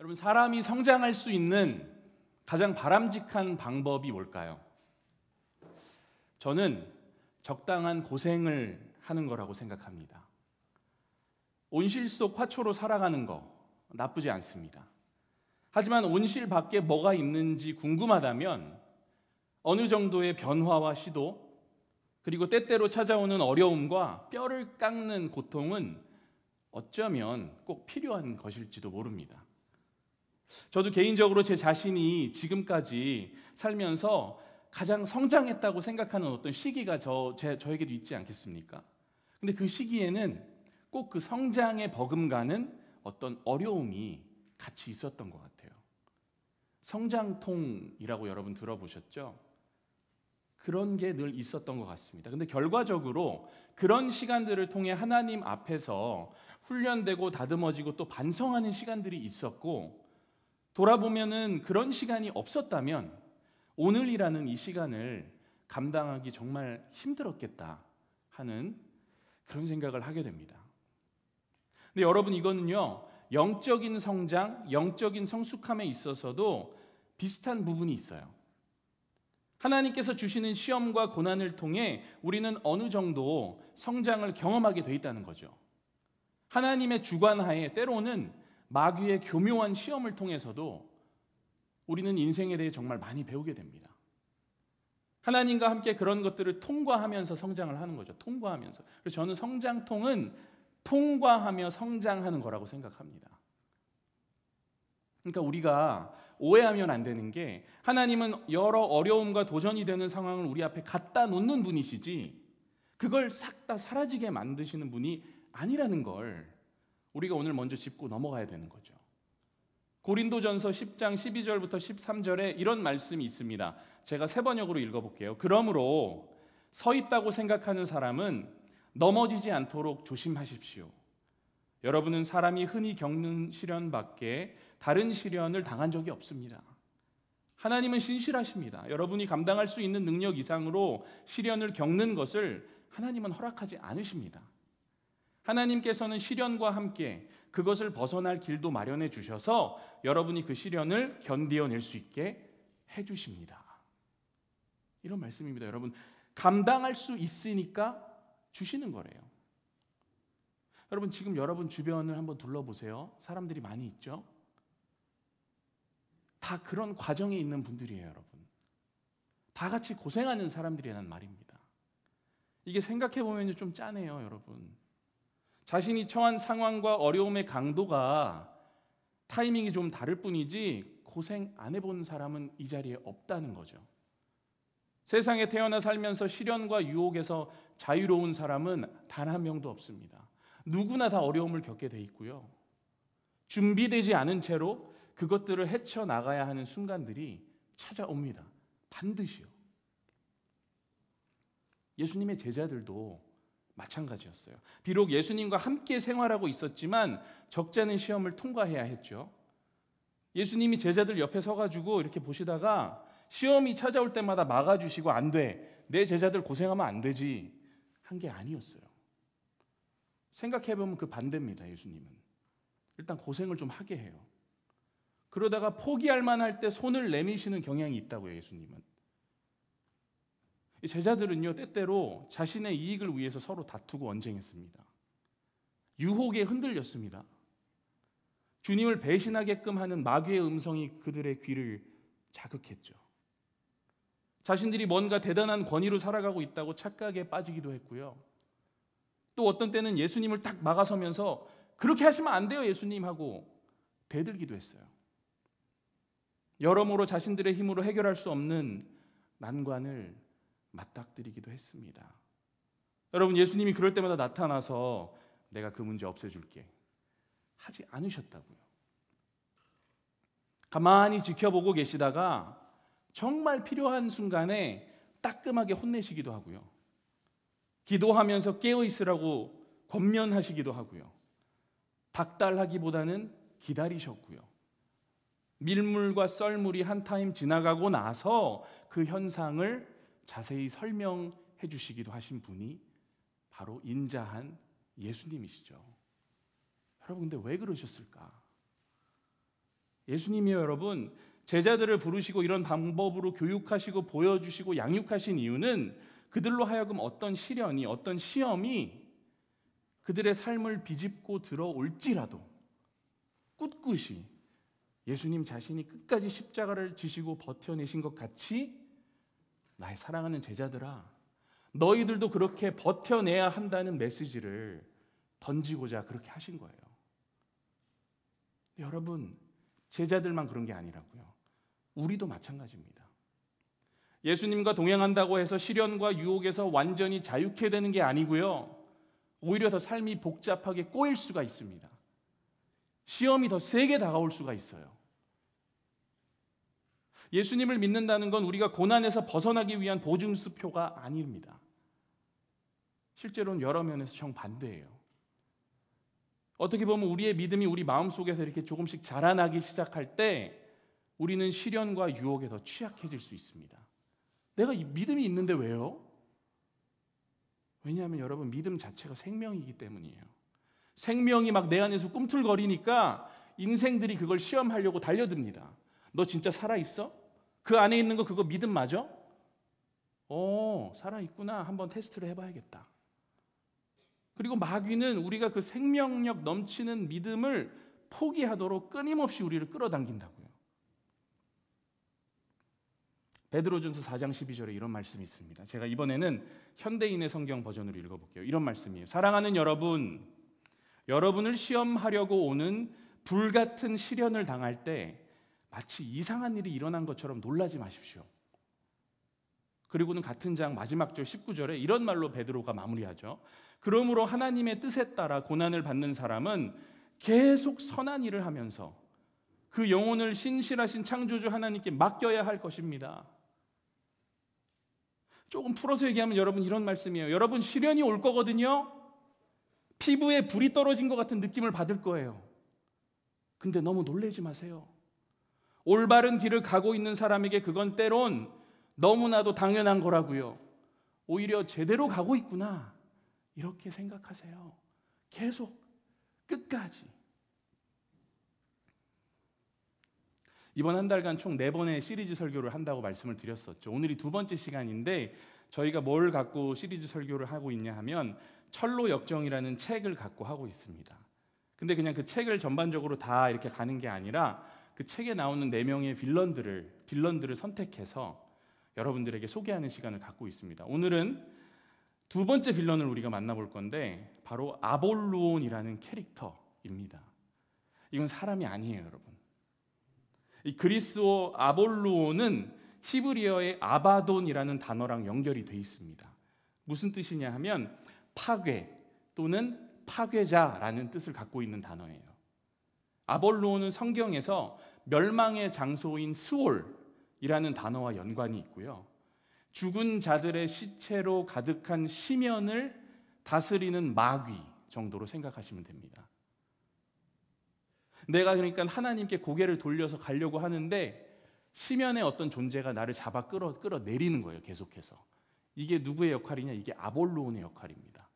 여러분 사람이 성장할 수 있는 가장 바람직한 방법이 뭘까요? 저는 적당한 고생을 하는 거라고 생각합니다. 온실 속 화초로 살아가는 거 나쁘지 않습니다. 하지만 온실 밖에 뭐가 있는지 궁금하다면 어느 정도의 변화와 시도 그리고 때때로 찾아오는 어려움과 뼈를 깎는 고통은 어쩌면 꼭 필요한 것일지도 모릅니다. 저도 개인적으로 제 자신이 지금까지 살면서 가장 성장했다고 생각하는 어떤 시기가 저, 제, 저에게도 있지 않겠습니까? 근데 그 시기에는 꼭 그 성장에 버금가는 어떤 어려움이 같이 있었던 것 같아요. 성장통이라고 여러분 들어보셨죠? 그런 게 늘 있었던 것 같습니다. 근데 결과적으로 그런 시간들을 통해 하나님 앞에서 훈련되고 다듬어지고 또 반성하는 시간들이 있었고 돌아보면은 그런 시간이 없었다면 오늘이라는 이 시간을 감당하기 정말 힘들었겠다 하는 그런 생각을 하게 됩니다. 근데 여러분 이거는요. 영적인 성장, 영적인 성숙함에 있어서도 비슷한 부분이 있어요. 하나님께서 주시는 시험과 고난을 통해 우리는 어느 정도 성장을 경험하게 돼 있다는 거죠. 하나님의 주관하에 때로는 마귀의 교묘한 시험을 통해서도 우리는 인생에 대해 정말 많이 배우게 됩니다. 하나님과 함께 그런 것들을 통과하면서 성장을 하는 거죠. 통과하면서. 그래서 저는 성장통은 통과하며 성장하는 거라고 생각합니다. 그러니까 우리가 오해하면 안 되는 게 하나님은 여러 어려움과 도전이 되는 상황을 우리 앞에 갖다 놓는 분이시지 그걸 싹 다 사라지게 만드시는 분이 아니라는 걸 우리가 오늘 먼저 짚고 넘어가야 되는 거죠. 고린도전서 10장 12절부터 13절에 이런 말씀이 있습니다. 제가 세 번역으로 읽어 볼게요. 그러므로 서 있다고 생각하는 사람은 넘어지지 않도록 조심하십시오. 여러분은 사람이 흔히 겪는 시련밖에 다른 시련을 당한 적이 없습니다. 하나님은 신실하십니다. 여러분이 감당할 수 있는 능력 이상으로 시련을 겪는 것을 하나님은 허락하지 않으십니다. 하나님께서는 시련과 함께 그것을 벗어날 길도 마련해 주셔서 여러분이 그 시련을 견디어낼 수 있게 해 주십니다. 이런 말씀입니다. 여러분, 감당할 수 있으니까 주시는 거래요. 여러분, 지금 여러분 주변을 한번 둘러보세요. 사람들이 많이 있죠? 다 그런 과정에 있는 분들이에요, 여러분. 다 같이 고생하는 사람들이란 말입니다. 이게 생각해 보면 좀 짜네요, 여러분. 자신이 처한 상황과 어려움의 강도가 타이밍이 좀 다를 뿐이지 고생 안 해본 사람은 이 자리에 없다는 거죠. 세상에 태어나 살면서 시련과 유혹에서 자유로운 사람은 단 한 명도 없습니다. 누구나 다 어려움을 겪게 돼 있고요. 준비되지 않은 채로 그것들을 헤쳐나가야 하는 순간들이 찾아옵니다. 반드시요. 예수님의 제자들도 마찬가지였어요. 비록 예수님과 함께 생활하고 있었지만 적잖은 시험을 통과해야 했죠. 예수님이 제자들 옆에 서가지고 이렇게 보시다가 시험이 찾아올 때마다 막아주시고 안 돼. 내 제자들 고생하면 안 되지. 한 게 아니었어요. 생각해보면 그 반대입니다, 예수님은. 일단 고생을 좀 하게 해요. 그러다가 포기할 만할 때 손을 내미시는 경향이 있다고요, 예수님은. 제자들은요 때때로 자신의 이익을 위해서 서로 다투고 언쟁했습니다. 유혹에 흔들렸습니다. 주님을 배신하게끔 하는 마귀의 음성이 그들의 귀를 자극했죠. 자신들이 뭔가 대단한 권위로 살아가고 있다고 착각에 빠지기도 했고요. 또 어떤 때는 예수님을 딱 막아서면서 그렇게 하시면 안 돼요, 예수님 하고 대들기도 했어요. 여러모로 자신들의 힘으로 해결할 수 없는 난관을 맞닥뜨리기도 했습니다. 여러분 예수님이 그럴 때마다 나타나서 내가 그 문제 없애줄게 하지 않으셨다고요. 가만히 지켜보고 계시다가 정말 필요한 순간에 따끔하게 혼내시기도 하고요. 기도하면서 깨어 있으라고 권면하시기도 하고요. 박달하기보다는 기다리셨고요. 밀물과 썰물이 한 타임 지나가고 나서 그 현상을 자세히 설명해 주시기도 하신 분이 바로 인자한 예수님이시죠. 여러분, 근데 왜 그러셨을까? 예수님이요, 여러분. 제자들을 부르시고 이런 방법으로 교육하시고 보여주시고 양육하신 이유는 그들로 하여금 어떤 시련이, 어떤 시험이 그들의 삶을 비집고 들어올지라도 꿋꿋이 예수님 자신이 끝까지 십자가를 지시고 버텨내신 것 같이 나의 사랑하는 제자들아, 너희들도 그렇게 버텨내야 한다는 메시지를 던지고자 그렇게 하신 거예요. 여러분, 제자들만 그런 게 아니라고요. 우리도 마찬가지입니다. 예수님과 동행한다고 해서 시련과 유혹에서 완전히 자유케 되는 게 아니고요. 오히려 더 삶이 복잡하게 꼬일 수가 있습니다. 시험이 더 세게 다가올 수가 있어요. 예수님을 믿는다는 건 우리가 고난에서 벗어나기 위한 보증수표가 아닙니다. 실제로는 여러 면에서 정반대예요. 어떻게 보면 우리의 믿음이 우리 마음속에서 이렇게 조금씩 자라나기 시작할 때 우리는 시련과 유혹에 더 취약해질 수 있습니다. 내가 믿음이 있는데 왜요? 왜냐하면 여러분 믿음 자체가 생명이기 때문이에요. 생명이 막 내 안에서 꿈틀거리니까 인생들이 그걸 시험하려고 달려듭니다. 너 진짜 살아 있어? 그 안에 있는 거 그거 믿음 맞아? 어, 살아 있구나. 한번 테스트를 해 봐야겠다. 그리고 마귀는 우리가 그 생명력 넘치는 믿음을 포기하도록 끊임없이 우리를 끌어당긴다고요. 베드로전서 4장 12절에 이런 말씀이 있습니다. 제가 이번에는 현대인의 성경 버전으로 읽어 볼게요. 이런 말씀이에요. 사랑하는 여러분, 여러분을 시험하려고 오는 불같은 시련을 당할 때 마치 이상한 일이 일어난 것처럼 놀라지 마십시오. 그리고는 같은 장 마지막 절 19절에 이런 말로 베드로가 마무리하죠. 그러므로 하나님의 뜻에 따라 고난을 받는 사람은 계속 선한 일을 하면서 그 영혼을 신실하신 창조주 하나님께 맡겨야 할 것입니다. 조금 풀어서 얘기하면 여러분 이런 말씀이에요. 여러분 시련이 올 거거든요. 피부에 불이 떨어진 것 같은 느낌을 받을 거예요. 근데 너무 놀래지 마세요. 올바른 길을 가고 있는 사람에게 그건 때론 너무나도 당연한 거라고요. 오히려 제대로 가고 있구나. 이렇게 생각하세요. 계속 끝까지. 이번 한 달간 총 네 번의 시리즈 설교를 한다고 말씀을 드렸었죠. 오늘이 두 번째 시간인데 저희가 뭘 갖고 시리즈 설교를 하고 있냐 하면 철로 역정이라는 책을 갖고 하고 있습니다. 근데 그냥 그 책을 전반적으로 다 이렇게 가는 게 아니라 그 책에 나오는 네 명의 빌런들을 빌런들을 선택해서 여러분들에게 소개하는 시간을 갖고 있습니다. 오늘은 두 번째 빌런을 우리가 만나볼 건데 바로 아볼루온이라는 캐릭터입니다. 이건 사람이 아니에요, 여러분. 이 그리스어 아볼루온은 히브리어의 아바돈이라는 단어랑 연결이 돼 있습니다. 무슨 뜻이냐 하면 파괴 또는 파괴자라는 뜻을 갖고 있는 단어예요. 아볼루온은 성경에서 멸망의 장소인 수월이라는 단어와 연관이 있고요. 죽은 자들의 시체로 가득한 시면을 다스리는 마귀 정도로 생각하시면 됩니다. 내가 그러니까 하나님께 고개를 돌려서 가려고 하는데 시면의 어떤 존재가 나를 잡아 끌어 끌어내리는 거예요, 계속해서. 이게 누구의 역할이냐? 이게 아볼로온의 역할입니다.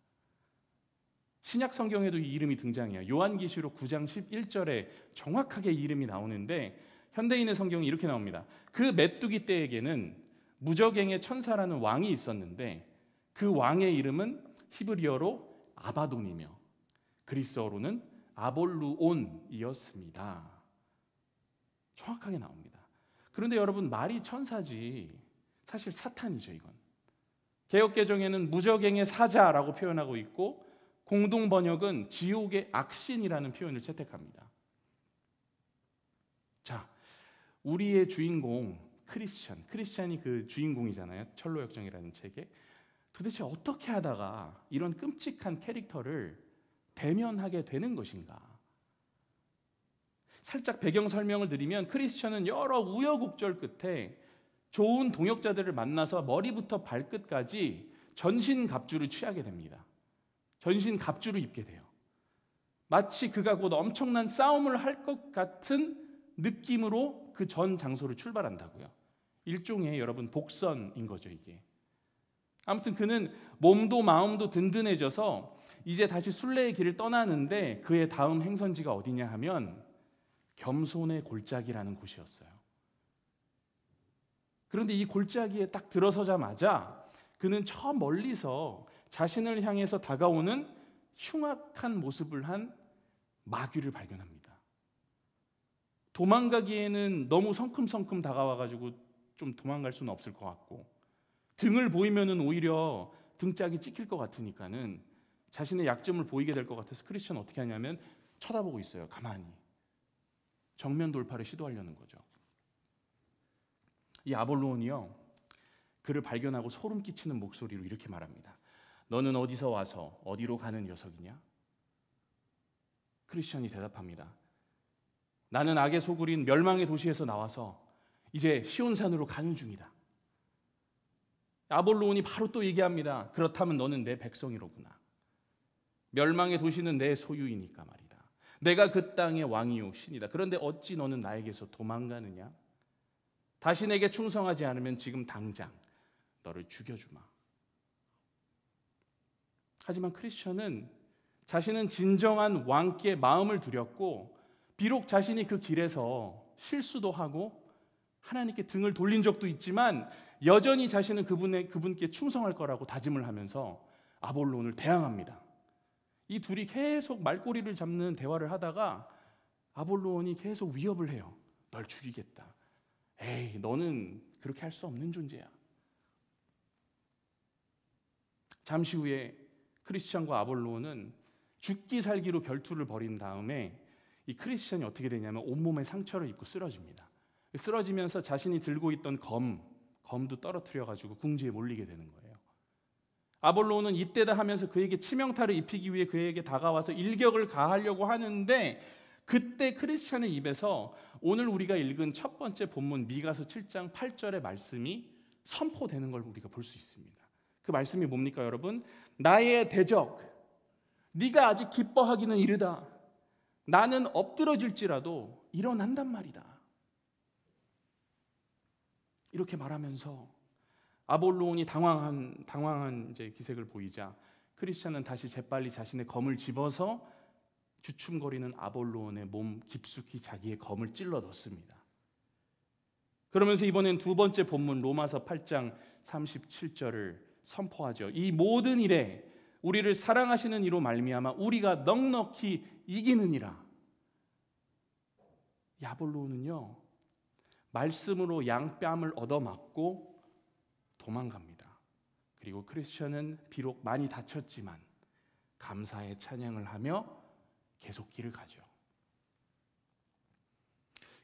신약 성경에도 이 이름이 등장해요. 요한계시록 9장 11절에 정확하게 이 이름이 나오는데 현대인의 성경이 이렇게 나옵니다. 그 메뚜기 떼에게는 무적행의 천사라는 왕이 있었는데 그 왕의 이름은 히브리어로 아바돈이며 그리스어로는 아볼루온이었습니다. 정확하게 나옵니다. 그런데 여러분 말이 천사지 사실 사탄이죠 이건. 개혁 개정에는 무적행의 사자라고 표현하고 있고 공동 번역은 지옥의 악신이라는 표현을 채택합니다. 자, 우리의 주인공 크리스천, 크리스천이 그 주인공이잖아요. 철로 역정이라는 책에 도대체 어떻게 하다가 이런 끔찍한 캐릭터를 대면하게 되는 것인가? 살짝 배경 설명을 드리면 크리스천은 여러 우여곡절 끝에 좋은 동역자들을 만나서 머리부터 발끝까지 전신 갑주를 취하게 됩니다. 전신 갑주를 입게 돼요. 마치 그가 곧 엄청난 싸움을 할 것 같은 느낌으로 그 전 장소를 출발한다고요. 일종의 여러분 복선인 거죠, 이게. 아무튼 그는 몸도 마음도 든든해져서 이제 다시 순례의 길을 떠나는데 그의 다음 행선지가 어디냐 하면 겸손의 골짜기라는 곳이었어요. 그런데 이 골짜기에 딱 들어서자마자 그는 저 멀리서 자신을 향해서 다가오는 흉악한 모습을 한 마귀를 발견합니다. 도망가기에는 너무 성큼성큼 다가와가지고 좀 도망갈 수는 없을 것 같고 등을 보이면은 오히려 등짝이 찍힐 것 같으니까는 자신의 약점을 보이게 될 것 같아서 크리스천 어떻게 하냐면 쳐다보고 있어요. 가만히 정면 돌파를 시도하려는 거죠. 이 아볼론이요 그를 발견하고 소름 끼치는 목소리로 이렇게 말합니다. 너는 어디서 와서 어디로 가는 녀석이냐? 크리스천이 대답합니다. 나는 악의 소굴인 멸망의 도시에서 나와서 이제 시온산으로 가는 중이다. 아볼로온이 바로 또 얘기합니다. 그렇다면 너는 내 백성이로구나. 멸망의 도시는 내 소유이니까 말이다. 내가 그 땅의 왕이요 신이다. 그런데 어찌 너는 나에게서 도망가느냐? 다시 내게 충성하지 않으면 지금 당장 너를 죽여주마. 하지만 크리스천은 자신은 진정한 왕께 마음을 두렸고 비록 자신이 그 길에서 실수도 하고 하나님께 등을 돌린 적도 있지만 여전히 자신은 그분의 그분께 충성할 거라고 다짐을 하면서 아볼론을 대항합니다. 이 둘이 계속 말꼬리를 잡는 대화를 하다가 아볼론이 계속 위협을 해요. 널 죽이겠다. 에이, 너는 그렇게 할 수 없는 존재야. 잠시 후에 크리스천과 아볼로는 죽기 살기로 결투를 벌인 다음에 이 크리스천이 어떻게 되냐면 온몸에 상처를 입고 쓰러집니다. 쓰러지면서 자신이 들고 있던 검, 검도 떨어뜨려 가지고 궁지에 몰리게 되는 거예요. 아볼로는 이때다 하면서 그에게 치명타를 입히기 위해 그에게 다가와서 일격을 가하려고 하는데 그때 크리스천의 입에서 오늘 우리가 읽은 첫 번째 본문 미가서 7장 8절의 말씀이 선포되는 걸 우리가 볼 수 있습니다. 그 말씀이 뭡니까 여러분? 나의 대적 네가 아직 기뻐하기는 이르다 나는 엎드러질지라도 일어난단 말이다 이렇게 말하면서 아볼로온이 당황한 당황한 이제 기색을 보이자 크리스천은 다시 재빨리 자신의 검을 집어서 주춤거리는 아볼로온의몸 깊숙이 자기의 검을 찔러 넣습니다. 그러면서 이번엔 두 번째 본문 로마서 8장 37절을 선포하죠. 이 모든 일에 우리를 사랑하시는 이로 말미암아 우리가 넉넉히 이기느니라. 야볼로는요 말씀으로 양뺨을 얻어맞고 도망갑니다. 그리고 크리스천은 비록 많이 다쳤지만 감사의 찬양을 하며 계속 길을 가죠.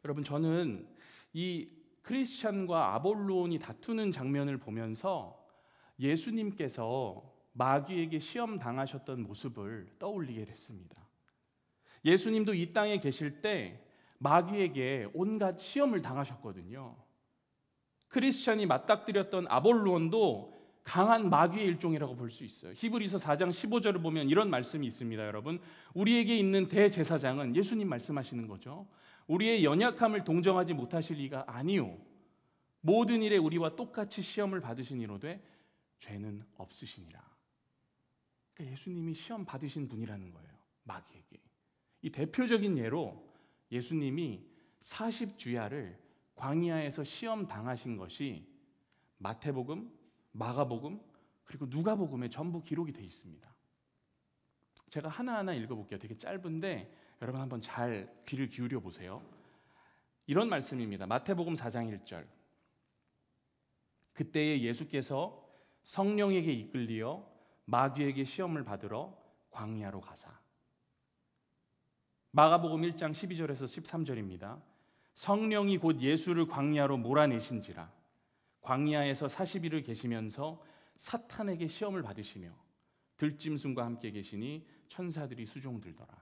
여러분 저는 이 크리스천과 아볼론이 다투는 장면을 보면서 예수님께서 마귀에게 시험 당하셨던 모습을 떠올리게 됐습니다. 예수님도 이 땅에 계실 때 마귀에게 온갖 시험을 당하셨거든요. 크리스천이 맞닥뜨렸던 아볼론도 강한 마귀의 일종이라고 볼 수 있어요. 히브리서 4장 15절을 보면 이런 말씀이 있습니다, 여러분. 우리에게 있는 대제사장은 예수님 말씀하시는 거죠. 우리의 연약함을 동정하지 못하실 리가 아니요. 모든 일에 우리와 똑같이 시험을 받으신 이로되 죄는 없으시니라. 그러니까 예수님이 시험 받으신 분이라는 거예요. 마귀에게. 이 대표적인 예로 예수님이 40주야를 광야에서 시험 당하신 것이 마태복음, 마가복음, 그리고 누가복음에 전부 기록이 되어 있습니다. 제가 하나하나 읽어볼게요. 되게 짧은데 여러분 한번 잘 귀를 기울여 보세요. 이런 말씀입니다. 마태복음 4장 1절. 그때에 예수께서 성령에게 이끌리어 마귀에게 시험을 받으러 광야로 가사. 마가복음 1장 12절에서 13절입니다. 성령이 곧 예수를 광야로 몰아내신지라 광야에서 40일을 계시면서 사탄에게 시험을 받으시며 들짐승과 함께 계시니 천사들이 수종들더라.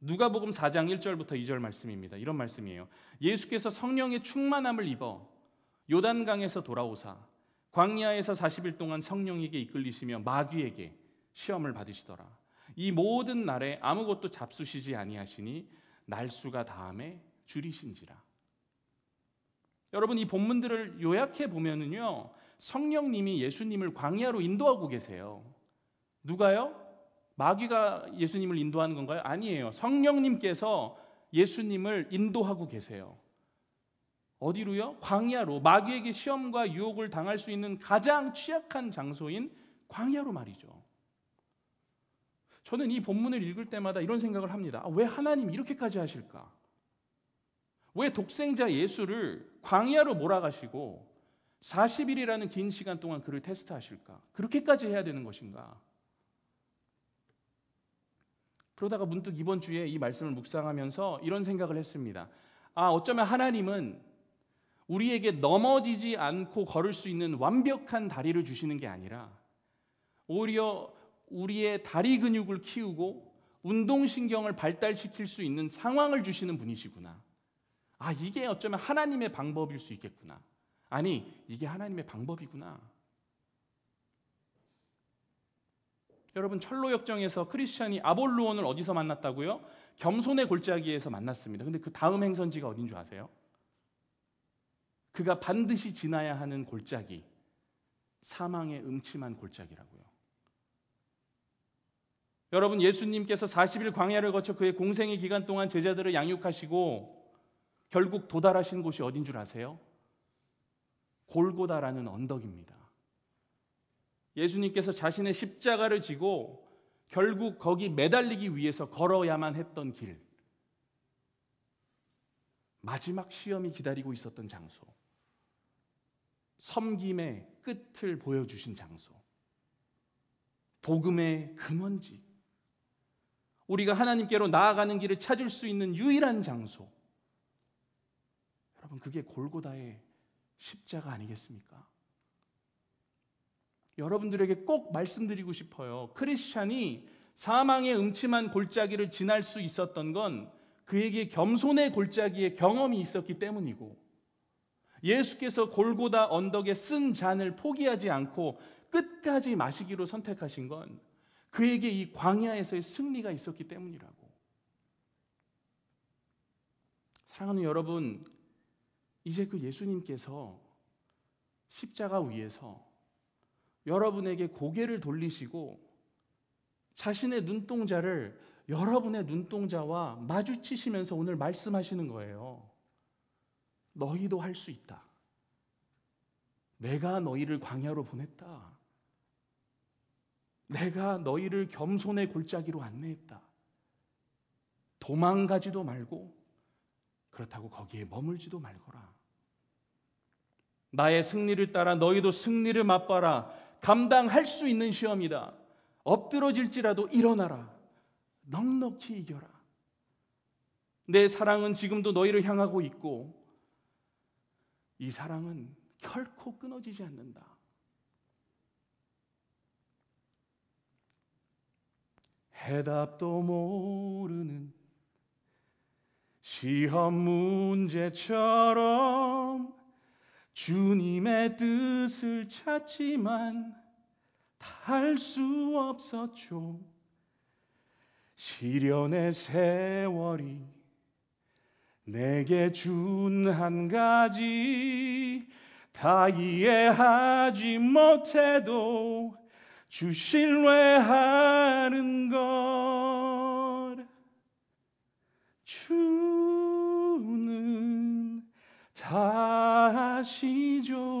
누가복음 4장 1절부터 2절 말씀입니다. 이런 말씀이에요. 예수께서 성령의 충만함을 입어 요단강에서 돌아오사 광야에서 40일 동안 성령에게 이끌리시며 마귀에게 시험을 받으시더라. 이 모든 날에 아무것도 잡수시지 아니하시니 날수가 다음에 줄이신지라. 여러분 이 본문들을 요약해 보면은요. 성령님이 예수님을 광야로 인도하고 계세요. 누가요? 마귀가 예수님을 인도하는 건가요? 아니에요. 성령님께서 예수님을 인도하고 계세요. 어디로요? 광야로 마귀에게 시험과 유혹을 당할 수 있는 가장 취약한 장소인 광야로 말이죠. 저는 이 본문을 읽을 때마다 이런 생각을 합니다. 아, 왜 하나님 이렇게까지 하실까? 왜 독생자 예수를 광야로 몰아가시고 40일이라는 긴 시간 동안 그를 테스트하실까? 그렇게까지 해야 되는 것인가? 그러다가 문득 이번 주에 이 말씀을 묵상하면서 이런 생각을 했습니다. 아, 어쩌면 하나님은 우리에게 넘어지지 않고 걸을 수 있는 완벽한 다리를 주시는 게 아니라 오히려 우리의 다리 근육을 키우고 운동신경을 발달시킬 수 있는 상황을 주시는 분이시구나. 아, 이게 어쩌면 하나님의 방법일 수 있겠구나. 아니, 이게 하나님의 방법이구나. 여러분, 철로역정에서 크리스천이 아볼루온을 어디서 만났다고요? 겸손의 골짜기에서 만났습니다. 근데 그 다음 행선지가 어딘 줄 아세요? 그가 반드시 지나야 하는 골짜기, 사망의 음침한 골짜기라고요. 여러분, 예수님께서 40일 광야를 거쳐 그의 공생의 기간 동안 제자들을 양육하시고 결국 도달하신 곳이 어딘 줄 아세요? 골고다라는 언덕입니다. 예수님께서 자신의 십자가를 지고 결국 거기 매달리기 위해서 걸어야만 했던 길. 마지막 시험이 기다리고 있었던 장소. 섬김의 끝을 보여주신 장소, 복음의 근원지, 우리가 하나님께로 나아가는 길을 찾을 수 있는 유일한 장소. 여러분, 그게 골고다의 십자가 아니겠습니까? 여러분들에게 꼭 말씀드리고 싶어요. 크리스찬이 사망의 음침한 골짜기를 지날 수 있었던 건 그에게 겸손의 골짜기에 경험이 있었기 때문이고 예수께서 골고다 언덕에 쓴 잔을 포기하지 않고 끝까지 마시기로 선택하신 건 그에게 이 광야에서의 승리가 있었기 때문이라고. 사랑하는 여러분, 이제 그 예수님께서 십자가 위에서 여러분에게 고개를 돌리시고 자신의 눈동자를 여러분의 눈동자와 마주치시면서 오늘 말씀하시는 거예요. 너희도 할 수 있다. 내가 너희를 광야로 보냈다. 내가 너희를 겸손의 골짜기로 안내했다. 도망가지도 말고 그렇다고 거기에 머물지도 말거라. 나의 승리를 따라 너희도 승리를 맛봐라. 감당할 수 있는 시험이다. 엎드러질지라도 일어나라. 넉넉히 이겨라. 내 사랑은 지금도 너희를 향하고 있고 이 사랑은 결코 끊어지지 않는다. 해답도 모르는 시험 문제처럼 주님의 뜻을 찾지만 할수 없었죠. 시련의 세월이 내게 준 한 가지 다 이해하지 못해도 주 신뢰하는 것 주는 다 아시죠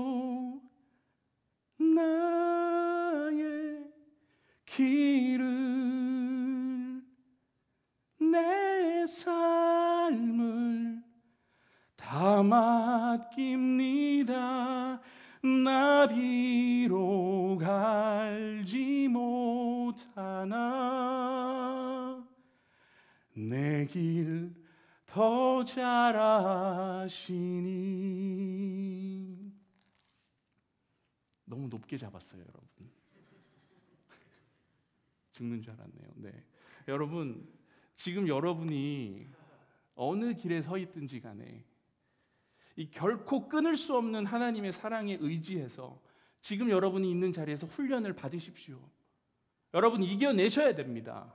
맡깁니다. 나비로갈지 못하나 내 길 더 잘 아시니 너무 높게 잡았어요 여러분 죽는 줄 알았네요 네 여러분 지금 여러분이 어느 길에 서 있든지 간에 이 결코 끊을 수 없는 하나님의 사랑에 의지해서 지금 여러분이 있는 자리에서 훈련을 받으십시오. 여러분 이겨내셔야 됩니다.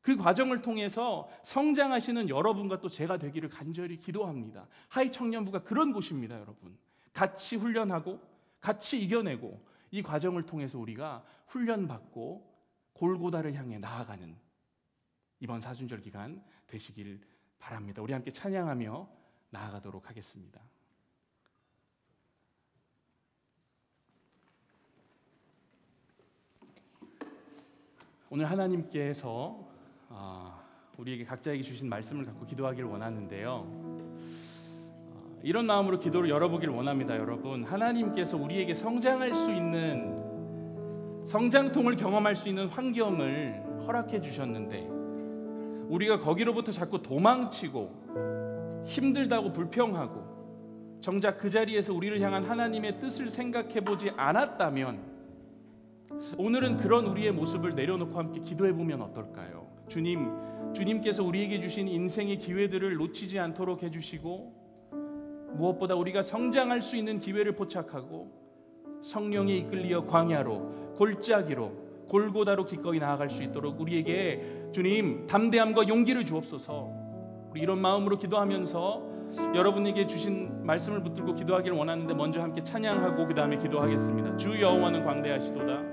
그 과정을 통해서 성장하시는 여러분과 또 제가 되기를 간절히 기도합니다. 하이 청년부가 그런 곳입니다, 여러분. 같이 훈련하고 같이 이겨내고 이 과정을 통해서 우리가 훈련받고 골고다를 향해 나아가는 이번 사순절 기간 되시길 바랍니다. 우리 함께 찬양하며 나아가도록 하겠습니다. 오늘 하나님께서 아, 우리에게 각자에게 주신 말씀을 갖고 기도하기를 원하는데요. 아, 이런 마음으로 기도를 열어보길 원합니다, 여러분. 하나님께서 우리에게 성장할 수 있는 성장통을 경험할 수 있는 환경을 허락해 주셨는데 우리가 거기로부터 자꾸 도망치고 힘들다고 불평하고 정작 그 자리에서 우리를 향한 하나님의 뜻을 생각해 보지 않았다면 오늘은 그런 우리의 모습을 내려놓고 함께 기도해 보면 어떨까요? 주님, 주님께서 우리에게 주신 인생의 기회들을 놓치지 않도록 해 주시고 무엇보다 우리가 성장할 수 있는 기회를 포착하고 성령에 이끌리어 광야로 골짜기로 골고다로 기꺼이 나아갈 수 있도록 우리에게 주님 담대함과 용기를 주옵소서. 이런 마음으로 기도하면서 여러분에게 주신 말씀을 붙들고 기도하기를 원하는데 먼저 함께 찬양하고 그 다음에 기도하겠습니다. 주 여호와는 광대하시도다.